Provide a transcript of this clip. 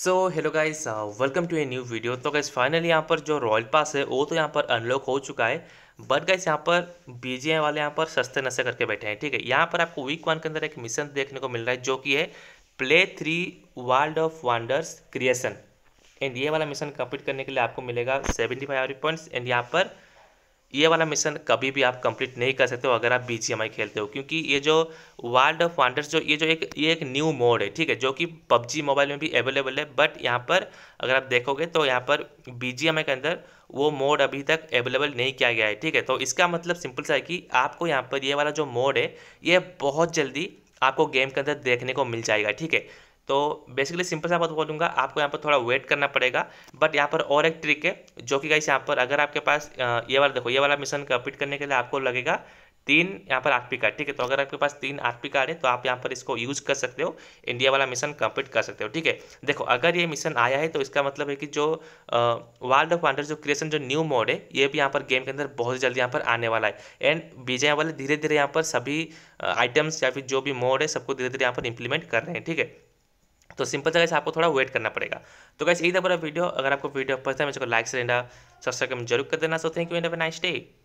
so hello guys welcome to a new video तो guys finally यहाँ पर जो रॉयल पास है वो तो यहाँ पर अनलॉक हो चुका है बट गाइस यहाँ पर बीजे वाले यहाँ पर सस्ते नशे करके बैठे हैं ठीक है यहाँ पर आपको वीक वन के अंदर एक मिशन देखने को मिल रहा है जो कि है play three world of wonders creation and ये वाला मिशन कंप्लीट करने के लिए आपको मिलेगा सेवेंटी फाइव पॉइंट्स एंड यहाँ पर ये वाला मिशन कभी भी आप कंप्लीट नहीं कर सकते हो अगर आप बी खेलते हो क्योंकि ये जो वर्ल्ड ऑफ वांडर्स जो ये जो एक ये एक न्यू मोड है ठीक है जो कि पबजी मोबाइल में भी अवेलेबल है बट यहाँ पर अगर आप देखोगे तो यहाँ पर बी के अंदर वो मोड अभी तक अवेलेबल नहीं किया गया है ठीक है तो इसका मतलब सिंपल सा है कि आपको यहाँ पर ये वाला जो मोड है ये बहुत जल्दी आपको गेम के अंदर देखने को मिल जाएगा ठीक है तो बेसिकली सिंपल सा बात बोलूँगा आपको यहाँ पर थोड़ा वेट करना पड़ेगा बट यहाँ पर और एक ट्रिक है जो कि गाइस यहाँ पर अगर आपके पास ये वाला देखो ये वाला मिशन कंप्लीट करने के लिए आपको लगेगा तीन यहाँ पर आरपी कार्ड ठीक है तो अगर आपके पास तीन आरपी कार्ड है तो आप यहाँ पर इसको यूज कर सकते हो इंडिया वाला मिशन कंप्लीट कर सकते हो ठीक है देखो अगर ये मिशन आया है तो इसका मतलब है कि जो वर्ल्ड ऑफ वंडर जो क्रिएशन जो न्यू मोड है ये भी यहाँ पर गेम के अंदर बहुत जल्दी यहाँ पर आने वाला है एंड विजय वाले धीरे धीरे यहाँ पर सभी आइटम्स या फिर जो भी मोड है सबको धीरे धीरे यहाँ पर इंप्लीमेंट कर रहे हैं ठीक है तो सिंपल जगह से आपको थोड़ा वेट करना पड़ेगा तो कैसे यही था पूरा वीडियो अगर आपको वीडियो पसंद है मुझे लाइक से रहना सब्सक्राइब जरूर कर देना so thank you and nice day